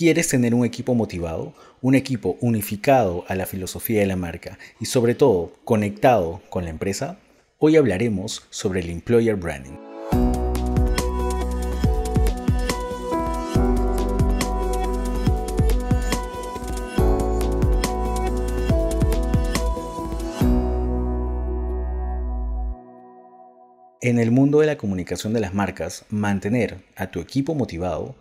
¿Quieres tener un equipo motivado? Un equipo unificado a la filosofía de la marca y sobre todo conectado con la empresa? Hoy hablaremos sobre el employer branding. En el mundo de la comunicación de las marcas, mantener a tu equipo motivado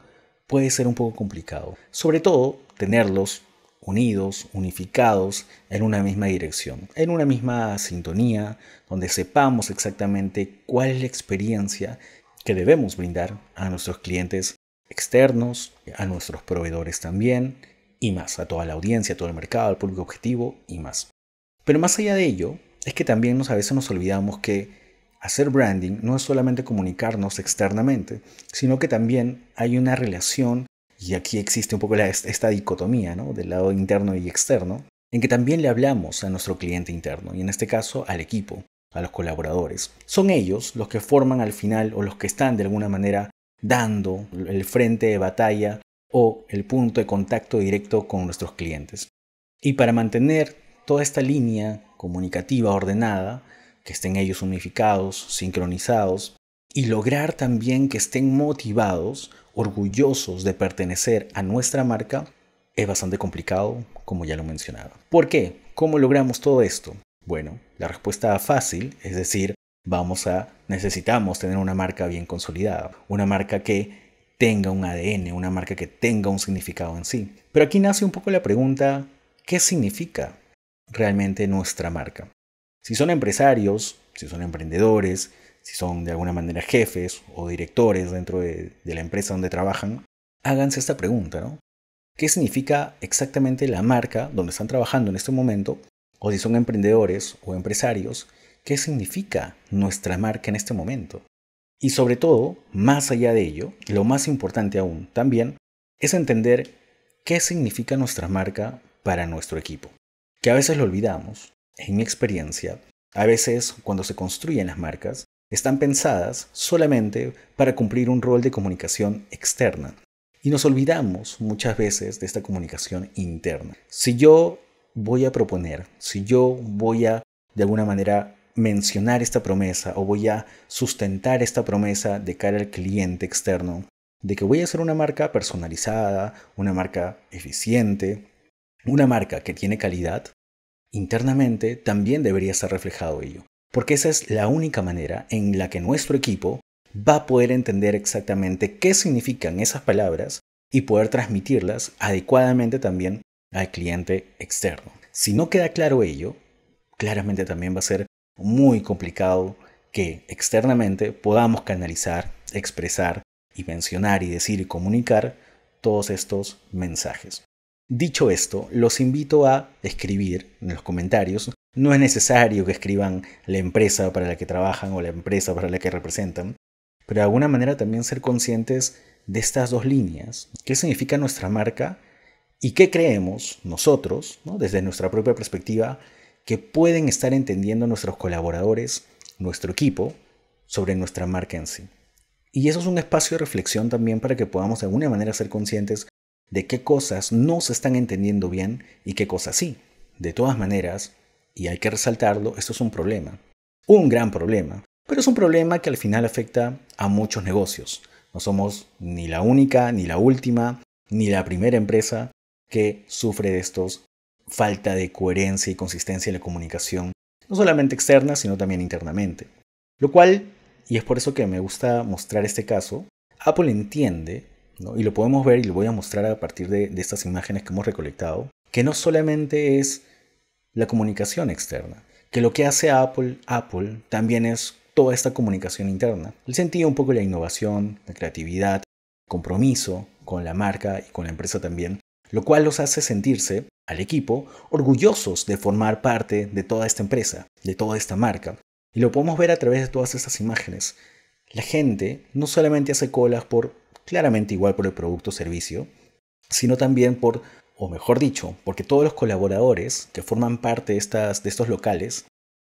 puede ser un poco complicado. Sobre todo tenerlos unidos, unificados, en una misma dirección, en una misma sintonía, donde sepamos exactamente cuál es la experiencia que debemos brindar a nuestros clientes externos, a nuestros proveedores también, y más, a toda la audiencia, a todo el mercado, al público objetivo y más. Pero más allá de ello, es que también nos, a veces nos olvidamos que Hacer branding no es solamente comunicarnos externamente, sino que también hay una relación, y aquí existe un poco esta dicotomía ¿no? del lado interno y externo, en que también le hablamos a nuestro cliente interno, y en este caso al equipo, a los colaboradores. Son ellos los que forman al final o los que están de alguna manera dando el frente de batalla o el punto de contacto directo con nuestros clientes. Y para mantener toda esta línea comunicativa ordenada, que estén ellos unificados, sincronizados, y lograr también que estén motivados, orgullosos de pertenecer a nuestra marca, es bastante complicado, como ya lo mencionaba. ¿Por qué? ¿Cómo logramos todo esto? Bueno, la respuesta fácil, es decir, vamos a necesitamos tener una marca bien consolidada, una marca que tenga un ADN, una marca que tenga un significado en sí. Pero aquí nace un poco la pregunta, ¿qué significa realmente nuestra marca? Si son empresarios, si son emprendedores, si son de alguna manera jefes o directores dentro de, la empresa donde trabajan, háganse esta pregunta, ¿no? ¿Qué significa exactamente la marca donde están trabajando en este momento? O si son emprendedores o empresarios, ¿qué significa nuestra marca en este momento? Y sobre todo, más allá de ello, lo más importante aún también, es entender qué significa nuestra marca para nuestro equipo, que a veces lo olvidamos en mi experiencia, a veces cuando se construyen las marcas, están pensadas solamente para cumplir un rol de comunicación externa. Y nos olvidamos muchas veces de esta comunicación interna. Si yo voy a proponer, si yo voy a de alguna manera mencionar esta promesa o voy a sustentar esta promesa de cara al cliente externo, de que voy a ser una marca personalizada, una marca eficiente, una marca que tiene calidad, internamente también debería ser reflejado ello, porque esa es la única manera en la que nuestro equipo va a poder entender exactamente qué significan esas palabras y poder transmitirlas adecuadamente también al cliente externo. Si no queda claro ello, claramente también va a ser muy complicado que externamente podamos canalizar, expresar y mencionar y decir y comunicar todos estos mensajes. Dicho esto, los invito a escribir en los comentarios. No es necesario que escriban la empresa para la que trabajan o la empresa para la que representan, pero de alguna manera también ser conscientes de estas dos líneas. ¿Qué significa nuestra marca y qué creemos nosotros, desde nuestra propia perspectiva, que pueden estar entendiendo nuestros colaboradores, nuestro equipo, sobre nuestra marca en sí? Y eso es un espacio de reflexión también para que podamos de alguna manera ser conscientes de qué cosas no se están entendiendo bien y qué cosas sí. De todas maneras, y hay que resaltarlo, esto es un problema. Un gran problema. Pero es un problema que al final afecta a muchos negocios. No somos ni la única, ni la última, ni la primera empresa que sufre de estos falta de coherencia y consistencia en la comunicación, no solamente externa, sino también internamente. Lo cual, y es por eso que me gusta mostrar este caso, Apple entiende y lo podemos ver y lo voy a mostrar a partir de, estas imágenes que hemos recolectado, que no solamente es la comunicación externa, que lo que hace Apple, Apple también es toda esta comunicación interna. El sentido un poco de la innovación, la creatividad, compromiso con la marca y con la empresa también, lo cual los hace sentirse al equipo orgullosos de formar parte de toda esta empresa, de toda esta marca. Y lo podemos ver a través de todas estas imágenes. La gente no solamente hace colas por claramente igual por el producto o servicio, sino también por, o mejor dicho, porque todos los colaboradores que forman parte de, estos locales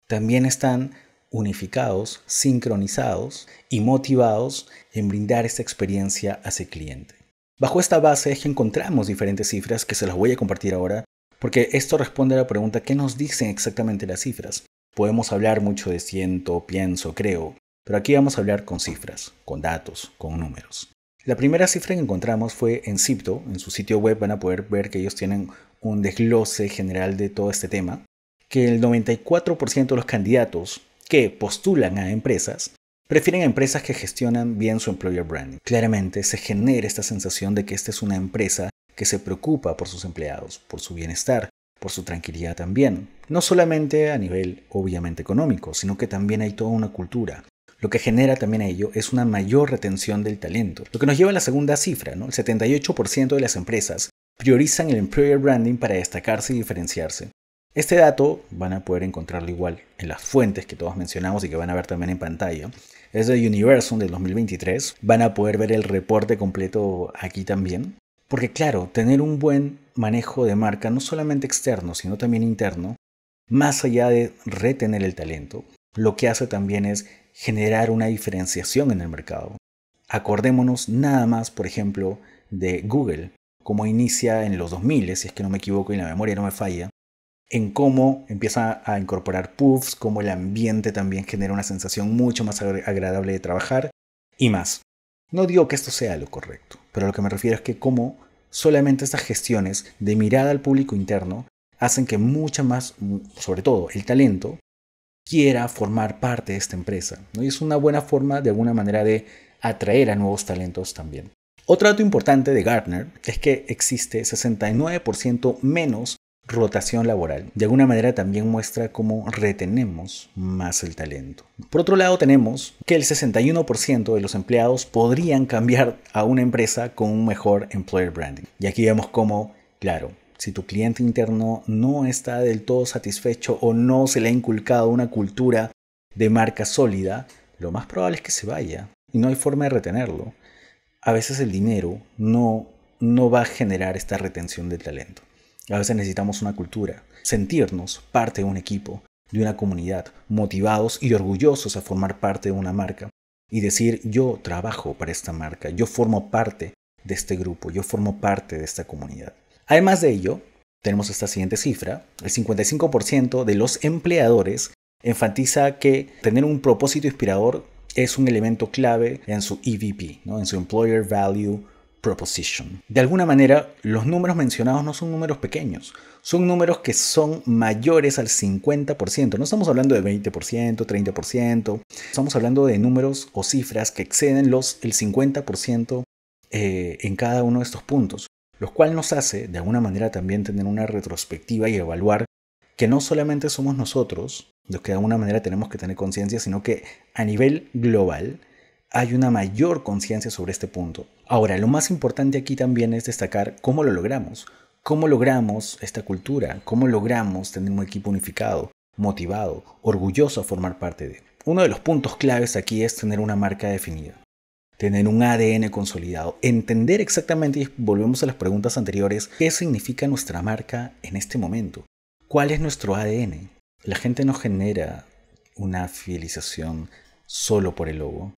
también están unificados, sincronizados y motivados en brindar esta experiencia a ese cliente. Bajo esta base es que encontramos diferentes cifras que se las voy a compartir ahora, porque esto responde a la pregunta ¿qué nos dicen exactamente las cifras? Podemos hablar mucho de siento, pienso, creo, pero aquí vamos a hablar con cifras, con datos, con números. La primera cifra que encontramos fue en Cipto, en su sitio web van a poder ver que ellos tienen un desglose general de todo este tema, que el 94% de los candidatos que postulan a empresas prefieren empresas que gestionan bien su employer branding. Claramente se genera esta sensación de que esta es una empresa que se preocupa por sus empleados, por su bienestar, por su tranquilidad también. No solamente a nivel obviamente económico, sino que también hay toda una cultura, lo que genera también a ello es una mayor retención del talento, lo que nos lleva a la segunda cifra, ¿no? El 78% de las empresas priorizan el employer branding para destacarse y diferenciarse. Este dato van a poder encontrarlo igual en las fuentes que todos mencionamos y que van a ver también en pantalla. Es de Universum del 2023. Van a poder ver el reporte completo aquí también. Porque claro, tener un buen manejo de marca, no solamente externo, sino también interno, más allá de retener el talento, lo que hace también es generar una diferenciación en el mercado. Acordémonos nada más, por ejemplo, de Google, como inicia en los 2000, si es que no me equivoco y la memoria no me falla, en cómo empieza a incorporar puffs, cómo el ambiente también genera una sensación mucho más agradable de trabajar y más. No digo que esto sea lo correcto, pero lo que me refiero es que cómo solamente estas gestiones de mirada al público interno hacen que mucha más, sobre todo el talento, quiera formar parte de esta empresa. ¿no? Y es una buena forma de alguna manera de atraer a nuevos talentos también. Otro dato importante de Gartner es que existe 69% menos rotación laboral. De alguna manera también muestra cómo retenemos más el talento. Por otro lado tenemos que el 61% de los empleados podrían cambiar a una empresa con un mejor employer branding. Y aquí vemos cómo, claro, si tu cliente interno no está del todo satisfecho o no se le ha inculcado una cultura de marca sólida, lo más probable es que se vaya y no hay forma de retenerlo. A veces el dinero no, no va a generar esta retención del talento. A veces necesitamos una cultura, sentirnos parte de un equipo, de una comunidad, motivados y orgullosos a formar parte de una marca y decir yo trabajo para esta marca, yo formo parte de este grupo, yo formo parte de esta comunidad. Además de ello, tenemos esta siguiente cifra, el 55% de los empleadores enfatiza que tener un propósito inspirador es un elemento clave en su EVP, en su Employer Value Proposition. De alguna manera, los números mencionados no son números pequeños, son números que son mayores al 50%. No estamos hablando de 20%, 30%, estamos hablando de números o cifras que exceden los, el 50% eh, en cada uno de estos puntos lo cual nos hace de alguna manera también tener una retrospectiva y evaluar que no solamente somos nosotros los que de alguna manera tenemos que tener conciencia, sino que a nivel global hay una mayor conciencia sobre este punto. Ahora, lo más importante aquí también es destacar cómo lo logramos, cómo logramos esta cultura, cómo logramos tener un equipo unificado, motivado, orgulloso a formar parte de. Uno de los puntos claves aquí es tener una marca definida tener un ADN consolidado, entender exactamente, y volvemos a las preguntas anteriores, qué significa nuestra marca en este momento, cuál es nuestro ADN. La gente no genera una fidelización solo por el logo,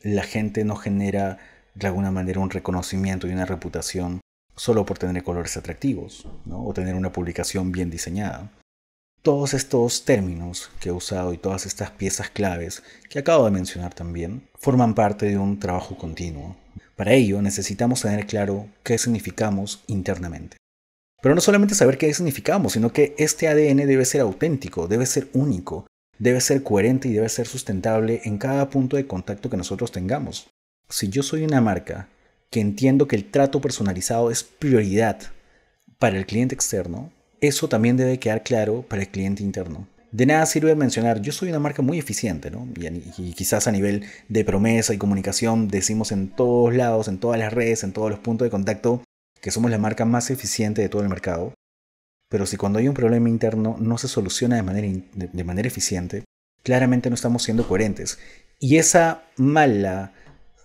la gente no genera de alguna manera un reconocimiento y una reputación solo por tener colores atractivos o tener una publicación bien diseñada. Todos estos términos que he usado y todas estas piezas claves que acabo de mencionar también forman parte de un trabajo continuo. Para ello necesitamos tener claro qué significamos internamente. Pero no solamente saber qué significamos, sino que este ADN debe ser auténtico, debe ser único, debe ser coherente y debe ser sustentable en cada punto de contacto que nosotros tengamos. Si yo soy una marca que entiendo que el trato personalizado es prioridad para el cliente externo, eso también debe quedar claro para el cliente interno. De nada sirve mencionar, yo soy una marca muy eficiente, ¿no? Y, quizás a nivel de promesa y comunicación decimos en todos lados, en todas las redes, en todos los puntos de contacto, que somos la marca más eficiente de todo el mercado. Pero si cuando hay un problema interno no se soluciona de manera, de manera eficiente, claramente no estamos siendo coherentes. Y esa mala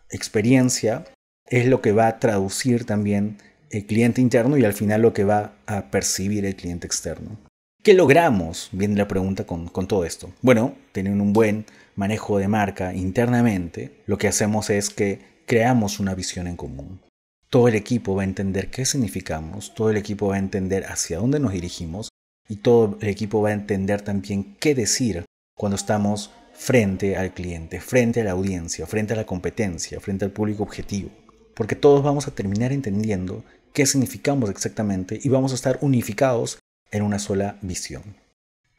experiencia es lo que va a traducir también el cliente interno y al final lo que va a percibir el cliente externo. ¿Qué logramos? Viene la pregunta con, con todo esto. Bueno, teniendo un buen manejo de marca internamente, lo que hacemos es que creamos una visión en común. Todo el equipo va a entender qué significamos, todo el equipo va a entender hacia dónde nos dirigimos y todo el equipo va a entender también qué decir cuando estamos frente al cliente, frente a la audiencia, frente a la competencia, frente al público objetivo. Porque todos vamos a terminar entendiendo qué significamos exactamente y vamos a estar unificados en una sola visión.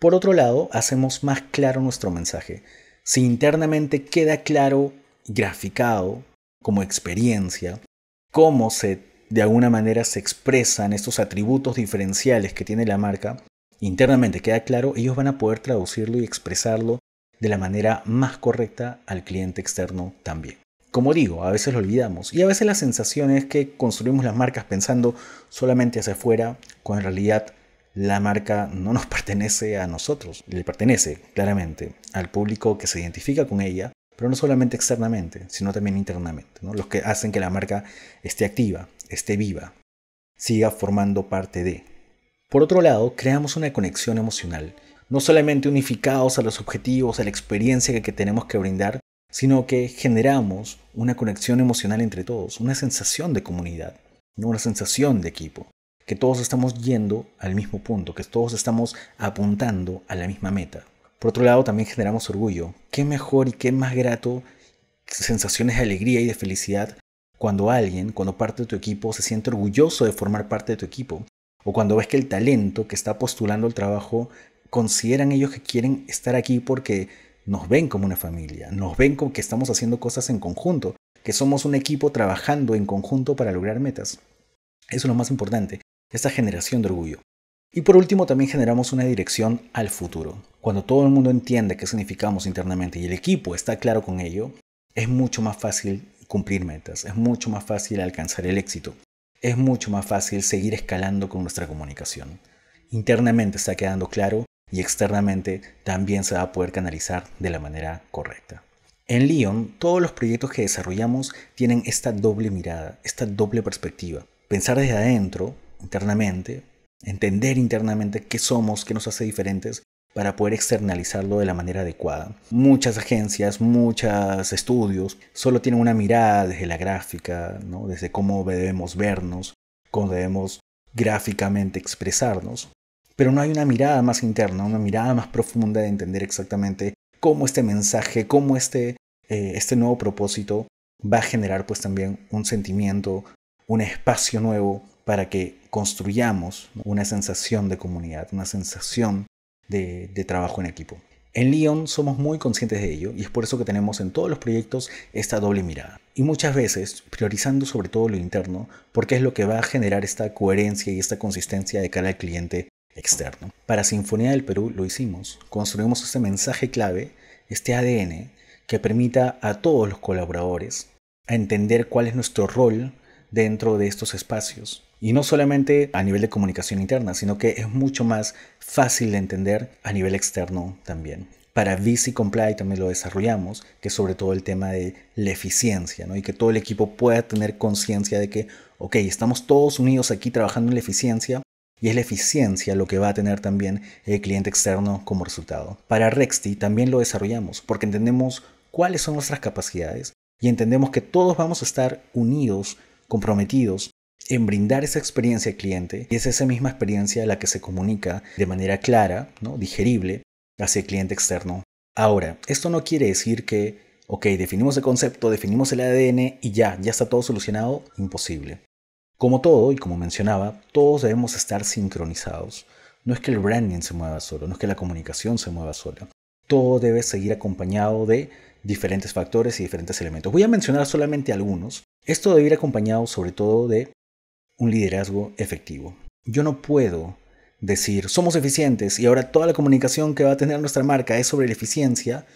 Por otro lado, hacemos más claro nuestro mensaje. Si internamente queda claro, graficado, como experiencia, cómo se, de alguna manera se expresan estos atributos diferenciales que tiene la marca, internamente queda claro, ellos van a poder traducirlo y expresarlo de la manera más correcta al cliente externo también. Como digo, a veces lo olvidamos y a veces la sensación es que construimos las marcas pensando solamente hacia afuera, cuando en realidad la marca no nos pertenece a nosotros, le pertenece claramente al público que se identifica con ella, pero no solamente externamente, sino también internamente, los que hacen que la marca esté activa, esté viva, siga formando parte de. Por otro lado, creamos una conexión emocional, no solamente unificados a los objetivos, a la experiencia que tenemos que brindar, sino que generamos una conexión emocional entre todos, una sensación de comunidad, una sensación de equipo, que todos estamos yendo al mismo punto, que todos estamos apuntando a la misma meta. Por otro lado, también generamos orgullo. ¿Qué mejor y qué más grato sensaciones de alegría y de felicidad cuando alguien, cuando parte de tu equipo, se siente orgulloso de formar parte de tu equipo? O cuando ves que el talento que está postulando el trabajo, consideran ellos que quieren estar aquí porque nos ven como una familia, nos ven como que estamos haciendo cosas en conjunto, que somos un equipo trabajando en conjunto para lograr metas. Eso es lo más importante, esta generación de orgullo. Y por último, también generamos una dirección al futuro. Cuando todo el mundo entiende qué significamos internamente y el equipo está claro con ello, es mucho más fácil cumplir metas, es mucho más fácil alcanzar el éxito, es mucho más fácil seguir escalando con nuestra comunicación. Internamente está quedando claro y externamente también se va a poder canalizar de la manera correcta. En Lyon, todos los proyectos que desarrollamos tienen esta doble mirada, esta doble perspectiva. Pensar desde adentro, internamente, entender internamente qué somos, qué nos hace diferentes para poder externalizarlo de la manera adecuada. Muchas agencias, muchos estudios solo tienen una mirada desde la gráfica, desde cómo debemos vernos, cómo debemos gráficamente expresarnos, pero no hay una mirada más interna, una mirada más profunda de entender exactamente cómo este mensaje, cómo este, eh, este, nuevo propósito va a generar pues también un sentimiento, un espacio nuevo para que construyamos una sensación de comunidad, una sensación de, de trabajo en equipo. En Lyon somos muy conscientes de ello y es por eso que tenemos en todos los proyectos esta doble mirada. Y muchas veces priorizando sobre todo lo interno porque es lo que va a generar esta coherencia y esta consistencia de cara al cliente externo. Para Sinfonía del Perú lo hicimos, construimos este mensaje clave, este ADN, que permita a todos los colaboradores a entender cuál es nuestro rol dentro de estos espacios. Y no solamente a nivel de comunicación interna, sino que es mucho más fácil de entender a nivel externo también. Para VC Comply también lo desarrollamos, que sobre todo el tema de la eficiencia, ¿no? y que todo el equipo pueda tener conciencia de que, ok, estamos todos unidos aquí trabajando en la eficiencia, y es la eficiencia lo que va a tener también el cliente externo como resultado. Para Rexti también lo desarrollamos porque entendemos cuáles son nuestras capacidades y entendemos que todos vamos a estar unidos, comprometidos en brindar esa experiencia al cliente y es esa misma experiencia la que se comunica de manera clara, ¿no? digerible, hacia el cliente externo. Ahora, esto no quiere decir que, ok, definimos el concepto, definimos el ADN y ya, ya está todo solucionado, imposible. Como todo, y como mencionaba, todos debemos estar sincronizados. No es que el branding se mueva solo, no es que la comunicación se mueva sola. Todo debe seguir acompañado de diferentes factores y diferentes elementos. Voy a mencionar solamente algunos. Esto debe ir acompañado sobre todo de un liderazgo efectivo. Yo no puedo decir, somos eficientes y ahora toda la comunicación que va a tener nuestra marca es sobre la eficiencia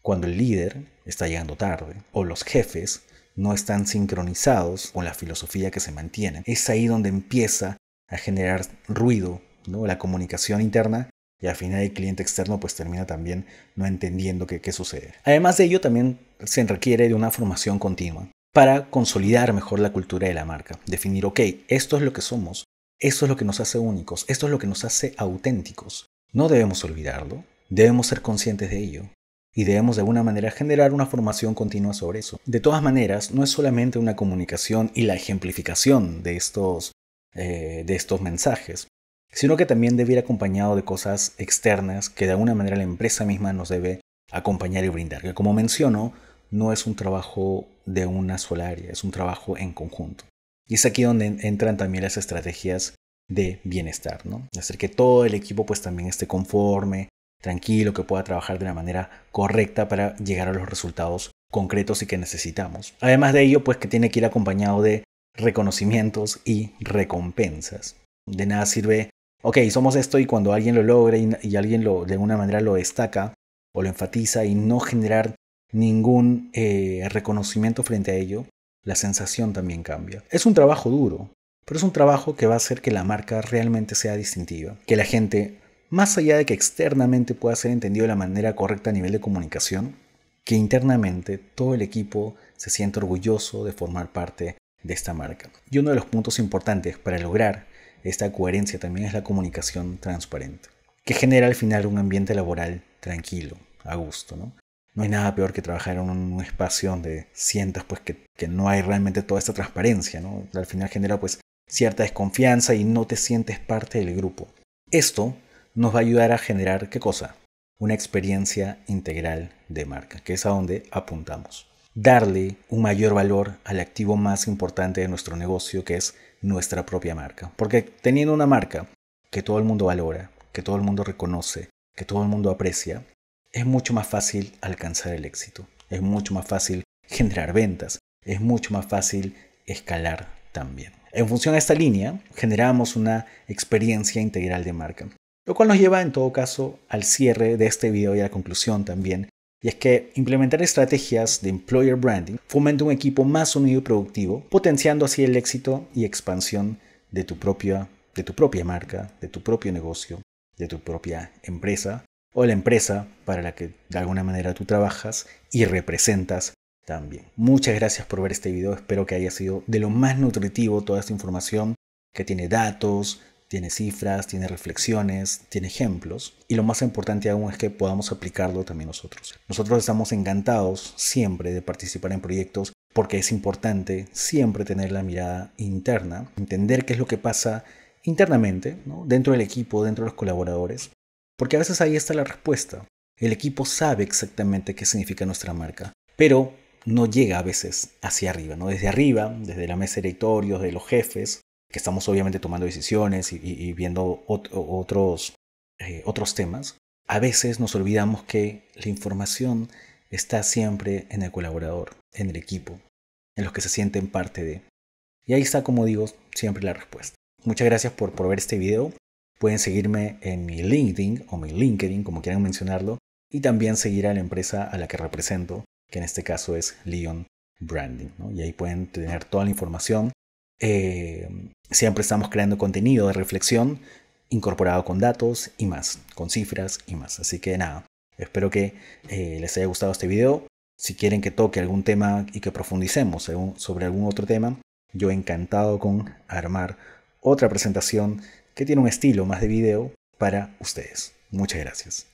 cuando el líder está llegando tarde o los jefes no están sincronizados con la filosofía que se mantiene. Es ahí donde empieza a generar ruido, ¿no? la comunicación interna y al final el cliente externo pues termina también no entendiendo qué, qué sucede. Además de ello también se requiere de una formación continua para consolidar mejor la cultura de la marca, definir, ok, esto es lo que somos, esto es lo que nos hace únicos, esto es lo que nos hace auténticos. No debemos olvidarlo, debemos ser conscientes de ello y debemos de alguna manera generar una formación continua sobre eso. De todas maneras, no es solamente una comunicación y la ejemplificación de estos, eh, de estos mensajes, sino que también debe ir acompañado de cosas externas que de alguna manera la empresa misma nos debe acompañar y brindar, que como menciono, no es un trabajo de una sola área, es un trabajo en conjunto. Y es aquí donde entran también las estrategias de bienestar, ¿no? Hacer que todo el equipo pues también esté conforme, tranquilo, que pueda trabajar de una manera correcta para llegar a los resultados concretos y que necesitamos. Además de ello, pues que tiene que ir acompañado de reconocimientos y recompensas. De nada sirve, ok, somos esto y cuando alguien lo logra y, alguien lo, de alguna manera lo destaca o lo enfatiza y no generar ningún eh, reconocimiento frente a ello, la sensación también cambia. Es un trabajo duro, pero es un trabajo que va a hacer que la marca realmente sea distintiva, que la gente más allá de que externamente pueda ser entendido de la manera correcta a nivel de comunicación, que internamente todo el equipo se siente orgulloso de formar parte de esta marca. Y uno de los puntos importantes para lograr esta coherencia también es la comunicación transparente, que genera al final un ambiente laboral tranquilo, a gusto, ¿no? hay nada peor que trabajar en un espacio donde sientas pues que, no hay realmente toda esta transparencia, Al final genera pues cierta desconfianza y no te sientes parte del grupo. Esto nos va a ayudar a generar qué cosa? Una experiencia integral de marca, que es a donde apuntamos. Darle un mayor valor al activo más importante de nuestro negocio, que es nuestra propia marca. Porque teniendo una marca que todo el mundo valora, que todo el mundo reconoce, que todo el mundo aprecia, es mucho más fácil alcanzar el éxito, es mucho más fácil generar ventas, es mucho más fácil escalar también. En función a esta línea, generamos una experiencia integral de marca. Lo cual nos lleva en todo caso al cierre de este video y a la conclusión también, y es que implementar estrategias de employer branding fomenta un equipo más unido y productivo, potenciando así el éxito y expansión de tu propia, de tu propia marca, de tu propio negocio, de tu propia empresa o la empresa para la que de alguna manera tú trabajas y representas también. Muchas gracias por ver este video, espero que haya sido de lo más nutritivo toda esta información que tiene datos, tiene cifras, tiene reflexiones, tiene ejemplos y lo más importante aún es que podamos aplicarlo también nosotros. Nosotros estamos encantados siempre de participar en proyectos porque es importante siempre tener la mirada interna, entender qué es lo que pasa internamente, dentro del equipo, dentro de los colaboradores, porque a veces ahí está la respuesta. El equipo sabe exactamente qué significa nuestra marca, pero no llega a veces hacia arriba, ¿no? Desde arriba, desde la mesa de directorios, de los jefes, que estamos obviamente tomando decisiones y, viendo otros, eh, otros temas, a veces nos olvidamos que la información está siempre en el colaborador, en el equipo, en los que se sienten parte de. Y ahí está, como digo, siempre la respuesta. Muchas gracias por, ver este video. Pueden seguirme en mi LinkedIn o mi LinkedIn, como quieran mencionarlo, y también seguir a la empresa a la que represento, que en este caso es Leon Branding. Y ahí pueden tener toda la información eh, siempre estamos creando contenido de reflexión incorporado con datos y más, con cifras y más. Así que nada, espero que eh, les haya gustado este video. Si quieren que toque algún tema y que profundicemos sobre algún otro tema, yo encantado con armar otra presentación que tiene un estilo más de video para ustedes. Muchas gracias.